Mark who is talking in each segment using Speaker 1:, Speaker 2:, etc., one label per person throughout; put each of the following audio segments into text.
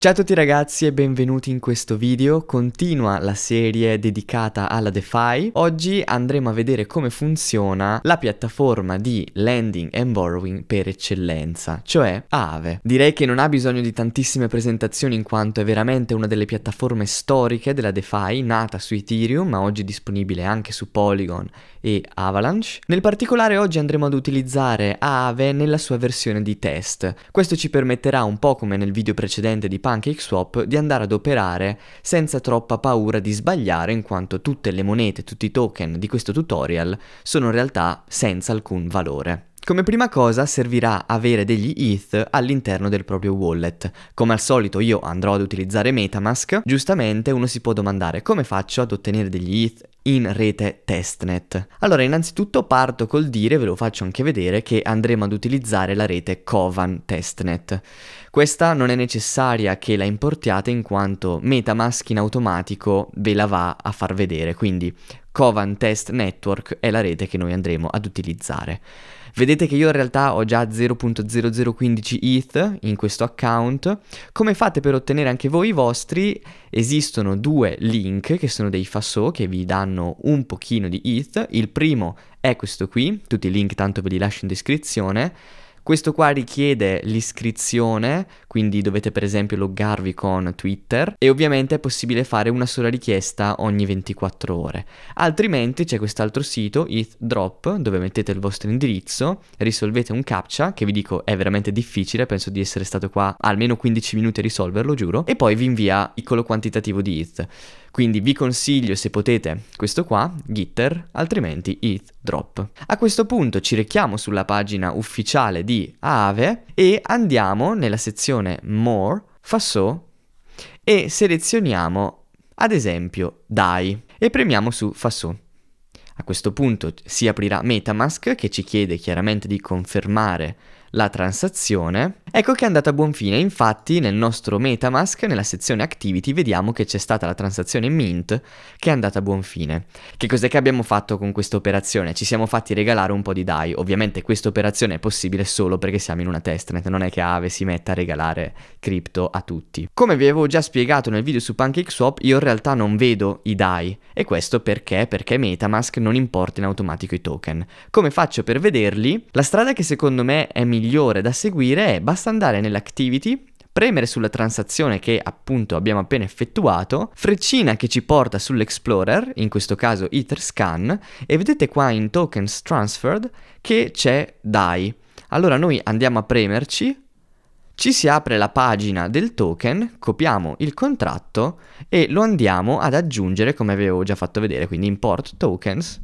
Speaker 1: Ciao a tutti ragazzi e benvenuti in questo video, continua la serie dedicata alla DeFi. Oggi andremo a vedere come funziona la piattaforma di lending and borrowing per eccellenza, cioè Aave. Direi che non ha bisogno di tantissime presentazioni in quanto è veramente una delle piattaforme storiche della DeFi, nata su Ethereum ma oggi disponibile anche su Polygon e Avalanche. Nel particolare oggi andremo ad utilizzare Aave nella sua versione di test. Questo ci permetterà un po' come nel video precedente di PancakeSwap di andare ad operare senza troppa paura di sbagliare in quanto tutte le monete, tutti i token di questo tutorial sono in realtà senza alcun valore. Come prima cosa servirà avere degli ETH all'interno del proprio wallet. Come al solito io andrò ad utilizzare Metamask, giustamente uno si può domandare come faccio ad ottenere degli ETH in rete testnet. Allora, innanzitutto parto col dire, ve lo faccio anche vedere, che andremo ad utilizzare la rete Covan testnet. Questa non è necessaria che la importiate in quanto MetaMask in automatico ve la va a far vedere, quindi Covan Test Network è la rete che noi andremo ad utilizzare. Vedete che io in realtà ho già 0.0015 ETH in questo account. Come fate per ottenere anche voi i vostri? Esistono due link che sono dei FASO che vi danno un pochino di ETH. Il primo è questo qui, tutti i link tanto ve li lascio in descrizione. Questo qua richiede l'iscrizione quindi dovete per esempio loggarvi con Twitter e ovviamente è possibile fare una sola richiesta ogni 24 ore. Altrimenti c'è quest'altro sito, EthDrop, dove mettete il vostro indirizzo, risolvete un captcha, che vi dico è veramente difficile, penso di essere stato qua almeno 15 minuti a risolverlo, giuro, e poi vi invia il piccolo quantitativo di ETH. Quindi vi consiglio se potete questo qua, Gitter, altrimenti ETH Drop. A questo punto ci rechiamo sulla pagina ufficiale di Aave e andiamo nella sezione l'opzione More, Faso e selezioniamo ad esempio DAI e premiamo su fa Faso. A questo punto si aprirà Metamask che ci chiede chiaramente di confermare la transazione Ecco che è andata a buon fine, infatti nel nostro Metamask, nella sezione Activity, vediamo che c'è stata la transazione Mint che è andata a buon fine. Che cos'è che abbiamo fatto con questa operazione? Ci siamo fatti regalare un po' di DAI, ovviamente questa operazione è possibile solo perché siamo in una testnet, non è che Aave si metta a regalare cripto a tutti. Come vi avevo già spiegato nel video su PancakeSwap, io in realtà non vedo i DAI, e questo perché? Perché Metamask non importa in automatico i token. Come faccio per vederli? La strada che secondo me è migliore da seguire è basta andare nell'activity premere sulla transazione che appunto abbiamo appena effettuato, freccina che ci porta sull'Explorer, in questo caso Etherscan, e vedete qua in Tokens Transferred che c'è DAI. Allora noi andiamo a premerci, ci si apre la pagina del token, copiamo il contratto e lo andiamo ad aggiungere come avevo già fatto vedere, quindi import tokens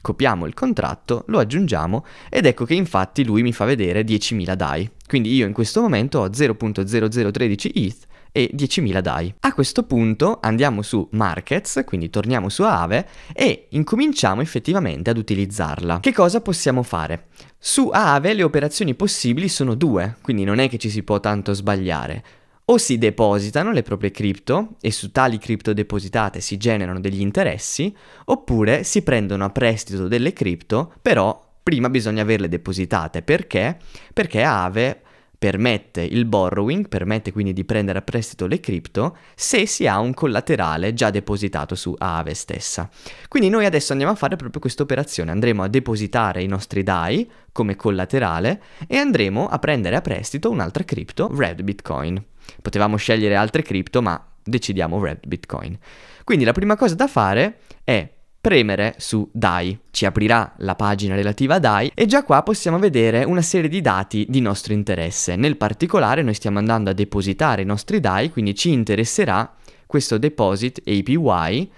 Speaker 1: copiamo il contratto, lo aggiungiamo ed ecco che infatti lui mi fa vedere 10.000 DAI. Quindi io in questo momento ho 0.0013 ETH e 10.000 DAI. A questo punto andiamo su Markets, quindi torniamo su Aave e incominciamo effettivamente ad utilizzarla. Che cosa possiamo fare? Su Aave le operazioni possibili sono due, quindi non è che ci si può tanto sbagliare o si depositano le proprie cripto e su tali cripto depositate si generano degli interessi, oppure si prendono a prestito delle cripto, però prima bisogna averle depositate. Perché? Perché Aave permette il borrowing, permette quindi di prendere a prestito le cripto se si ha un collaterale già depositato su Aave stessa. Quindi noi adesso andiamo a fare proprio questa operazione, andremo a depositare i nostri DAI come collaterale e andremo a prendere a prestito un'altra cripto, Red Bitcoin. Potevamo scegliere altre cripto, ma decidiamo Red Bitcoin. Quindi la prima cosa da fare è Premere su DAI ci aprirà la pagina relativa a DAI e già qua possiamo vedere una serie di dati di nostro interesse. Nel particolare noi stiamo andando a depositare i nostri DAI, quindi ci interesserà questo deposit APY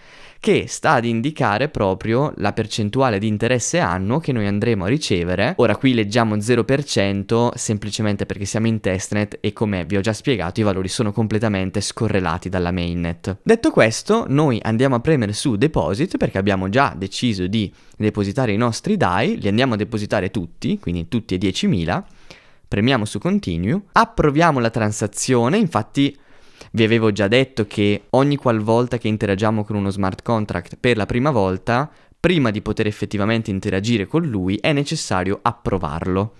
Speaker 1: che sta ad indicare proprio la percentuale di interesse annuo che noi andremo a ricevere. Ora qui leggiamo 0% semplicemente perché siamo in testnet e come vi ho già spiegato i valori sono completamente scorrelati dalla mainnet. Detto questo, noi andiamo a premere su deposit perché abbiamo già deciso di depositare i nostri DAI, li andiamo a depositare tutti, quindi tutti e 10.000 premiamo su continue, approviamo la transazione, infatti vi avevo già detto che ogni qualvolta che interagiamo con uno smart contract per la prima volta, prima di poter effettivamente interagire con lui è necessario approvarlo.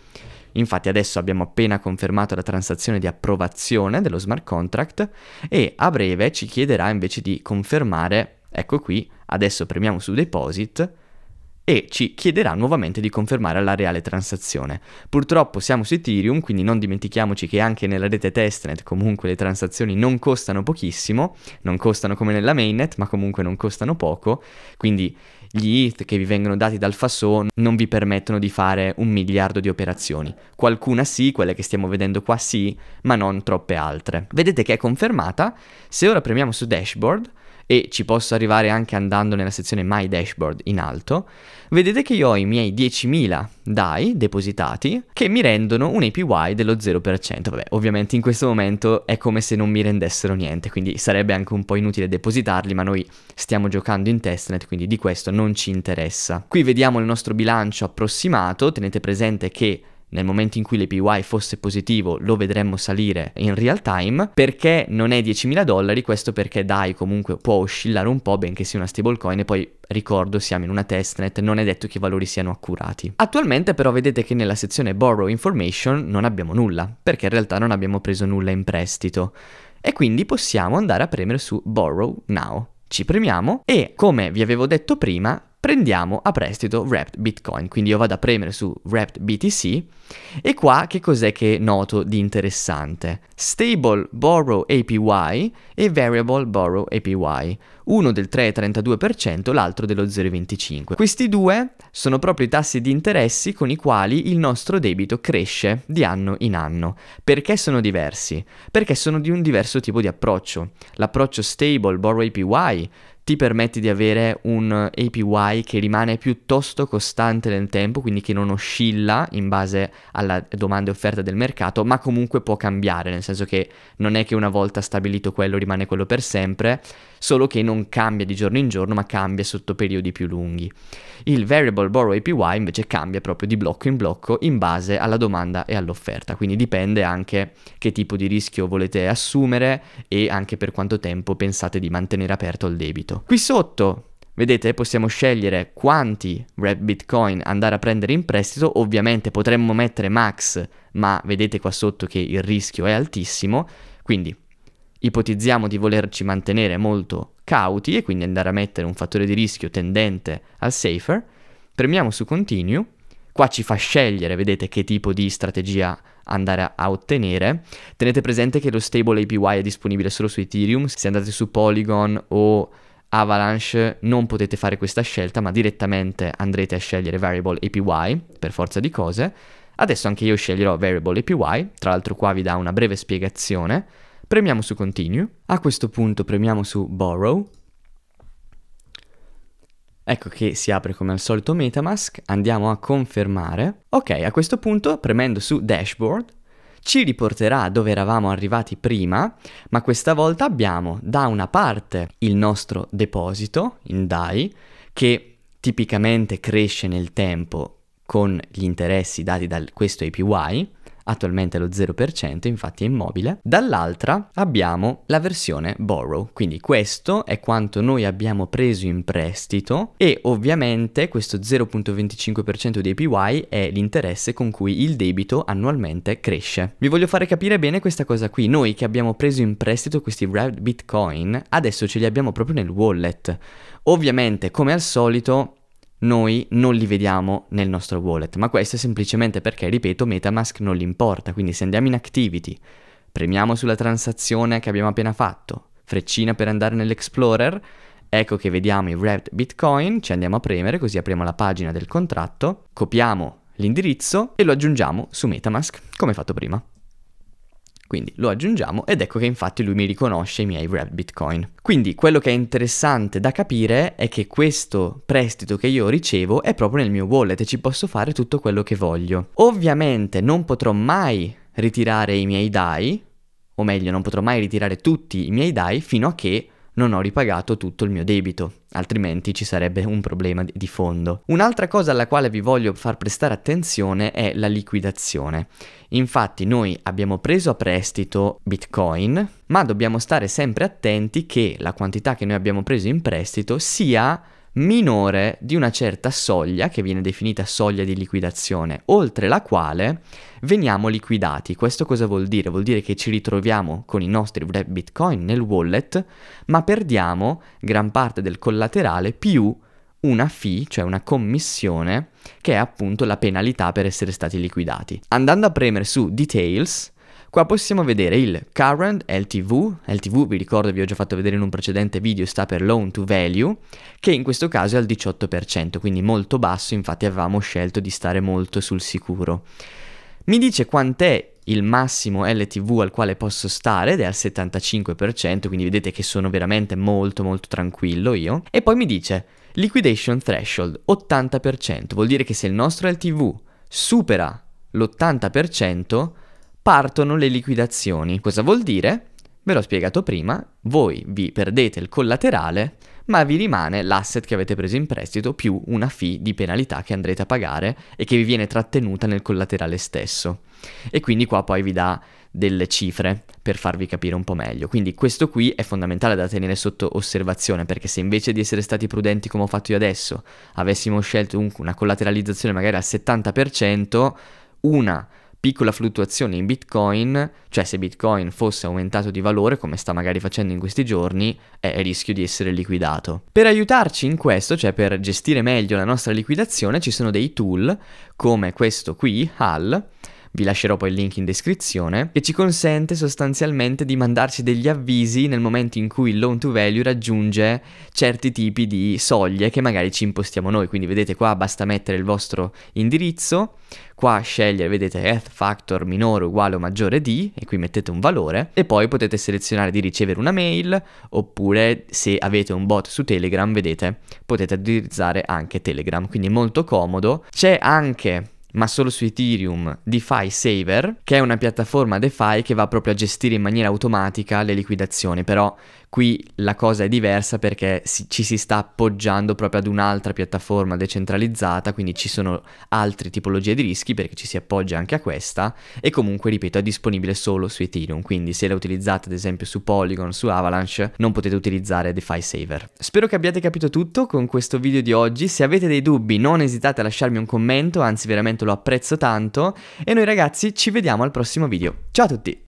Speaker 1: Infatti adesso abbiamo appena confermato la transazione di approvazione dello smart contract e a breve ci chiederà invece di confermare, ecco qui, adesso premiamo su deposit e ci chiederà nuovamente di confermare la reale transazione. Purtroppo siamo su Ethereum, quindi non dimentichiamoci che anche nella rete testnet comunque le transazioni non costano pochissimo, non costano come nella mainnet, ma comunque non costano poco, quindi gli ETH che vi vengono dati dal Faso non vi permettono di fare un miliardo di operazioni. Qualcuna sì, quelle che stiamo vedendo qua sì, ma non troppe altre. Vedete che è confermata, se ora premiamo su dashboard e ci posso arrivare anche andando nella sezione My Dashboard in alto, vedete che io ho i miei 10.000 DAI depositati che mi rendono un APY dello 0%. Vabbè, ovviamente in questo momento è come se non mi rendessero niente, quindi sarebbe anche un po' inutile depositarli, ma noi stiamo giocando in testnet, quindi di questo non ci interessa. Qui vediamo il nostro bilancio approssimato, tenete presente che nel momento in cui l'APY fosse positivo lo vedremmo salire in real time, perché non è 10.000 dollari, questo perché DAI comunque può oscillare un po', benché sia una stablecoin e poi ricordo siamo in una testnet, non è detto che i valori siano accurati. Attualmente però vedete che nella sezione borrow information non abbiamo nulla, perché in realtà non abbiamo preso nulla in prestito e quindi possiamo andare a premere su borrow now. Ci premiamo e come vi avevo detto prima prendiamo a prestito Wrapped Bitcoin. Quindi io vado a premere su Wrapped BTC e qua che cos'è che noto di interessante? Stable Borrow APY e Variable Borrow APY, uno del 3,32%, l'altro dello 0,25%. Questi due sono proprio i tassi di interessi con i quali il nostro debito cresce di anno in anno. Perché sono diversi? Perché sono di un diverso tipo di approccio. L'approccio Stable Borrow APY ti permette di avere un APY che rimane piuttosto costante nel tempo, quindi che non oscilla in base alla domanda e offerta del mercato, ma comunque può cambiare, nel senso che non è che una volta stabilito quello rimane quello per sempre, solo che non cambia di giorno in giorno, ma cambia sotto periodi più lunghi. Il variable borrow APY invece cambia proprio di blocco in blocco in base alla domanda e all'offerta, quindi dipende anche che tipo di rischio volete assumere e anche per quanto tempo pensate di mantenere aperto il debito. Qui sotto Vedete, possiamo scegliere quanti red bitcoin andare a prendere in prestito, ovviamente potremmo mettere max, ma vedete qua sotto che il rischio è altissimo, quindi ipotizziamo di volerci mantenere molto cauti e quindi andare a mettere un fattore di rischio tendente al safer, premiamo su continue, qua ci fa scegliere, vedete che tipo di strategia andare a, a ottenere. Tenete presente che lo stable APY è disponibile solo su Ethereum, se andate su Polygon o Avalanche non potete fare questa scelta, ma direttamente andrete a scegliere variable APY per forza di cose. Adesso anche io sceglierò variable APY, tra l'altro qua vi dà una breve spiegazione Premiamo su Continue, a questo punto premiamo su Borrow, Ecco che si apre come al solito Metamask, andiamo a confermare. Ok, a questo punto premendo su Dashboard ci riporterà dove eravamo arrivati prima, ma questa volta abbiamo da una parte il nostro deposito in DAI che tipicamente cresce nel tempo con gli interessi dati da questo APY, attualmente lo 0%, infatti è immobile. Dall'altra abbiamo la versione borrow, quindi questo è quanto noi abbiamo preso in prestito e ovviamente questo 0.25% di APY è l'interesse con cui il debito annualmente cresce. Vi voglio fare capire bene questa cosa qui, noi che abbiamo preso in prestito questi Rabbit Bitcoin, adesso ce li abbiamo proprio nel wallet. Ovviamente, come al solito, noi non li vediamo nel nostro wallet, ma questo è semplicemente perché, ripeto, Metamask non li importa, quindi se andiamo in Activity, premiamo sulla transazione che abbiamo appena fatto, freccina per andare nell'Explorer, ecco che vediamo i Wrapped Bitcoin, ci andiamo a premere così apriamo la pagina del contratto, copiamo l'indirizzo e lo aggiungiamo su Metamask come fatto prima. Quindi lo aggiungiamo ed ecco che infatti lui mi riconosce i miei Red Bitcoin. Quindi quello che è interessante da capire è che questo prestito che io ricevo è proprio nel mio wallet e ci posso fare tutto quello che voglio. Ovviamente non potrò mai ritirare i miei DAI, o meglio non potrò mai ritirare tutti i miei DAI fino a che non ho ripagato tutto il mio debito, altrimenti ci sarebbe un problema di fondo. Un'altra cosa alla quale vi voglio far prestare attenzione è la liquidazione. Infatti noi abbiamo preso a prestito Bitcoin, ma dobbiamo stare sempre attenti che la quantità che noi abbiamo preso in prestito sia minore di una certa soglia, che viene definita soglia di liquidazione, oltre la quale veniamo liquidati. Questo cosa vuol dire? Vuol dire che ci ritroviamo con i nostri bitcoin nel wallet, ma perdiamo gran parte del collaterale più una fee, cioè una commissione, che è appunto la penalità per essere stati liquidati. Andando a premere su details, Qua possiamo vedere il current LTV, LTV vi ricordo vi ho già fatto vedere in un precedente video sta per loan to value, che in questo caso è al 18%, quindi molto basso, infatti avevamo scelto di stare molto sul sicuro. Mi dice quant'è il massimo LTV al quale posso stare ed è al 75%, quindi vedete che sono veramente molto molto tranquillo io. E poi mi dice liquidation threshold 80%, vuol dire che se il nostro LTV supera l'80% partono le liquidazioni. Cosa vuol dire? Ve l'ho spiegato prima, voi vi perdete il collaterale, ma vi rimane l'asset che avete preso in prestito più una fee di penalità che andrete a pagare e che vi viene trattenuta nel collaterale stesso. E quindi qua poi vi dà delle cifre per farvi capire un po' meglio. Quindi questo qui è fondamentale da tenere sotto osservazione perché se invece di essere stati prudenti come ho fatto io adesso, avessimo scelto una collateralizzazione magari al 70%, una piccola fluttuazione in Bitcoin, cioè se Bitcoin fosse aumentato di valore come sta magari facendo in questi giorni, è a rischio di essere liquidato. Per aiutarci in questo, cioè per gestire meglio la nostra liquidazione, ci sono dei tool come questo qui, HAL, vi lascerò poi il link in descrizione, che ci consente sostanzialmente di mandarci degli avvisi nel momento in cui il loan to value raggiunge certi tipi di soglie che magari ci impostiamo noi. Quindi vedete qua basta mettere il vostro indirizzo, qua scegliere, vedete eth factor minore uguale o maggiore di, e qui mettete un valore, e poi potete selezionare di ricevere una mail, oppure se avete un bot su Telegram, vedete, potete utilizzare anche Telegram, quindi molto comodo. C'è anche ma solo su Ethereum DeFi Saver, che è una piattaforma DeFi che va proprio a gestire in maniera automatica le liquidazioni, però Qui la cosa è diversa perché si, ci si sta appoggiando proprio ad un'altra piattaforma decentralizzata, quindi ci sono altre tipologie di rischi perché ci si appoggia anche a questa e comunque, ripeto, è disponibile solo su Ethereum, quindi se la utilizzate ad esempio su Polygon, su Avalanche, non potete utilizzare DeFi Saver. Spero che abbiate capito tutto con questo video di oggi, se avete dei dubbi non esitate a lasciarmi un commento, anzi veramente lo apprezzo tanto e noi ragazzi ci vediamo al prossimo video. Ciao a tutti!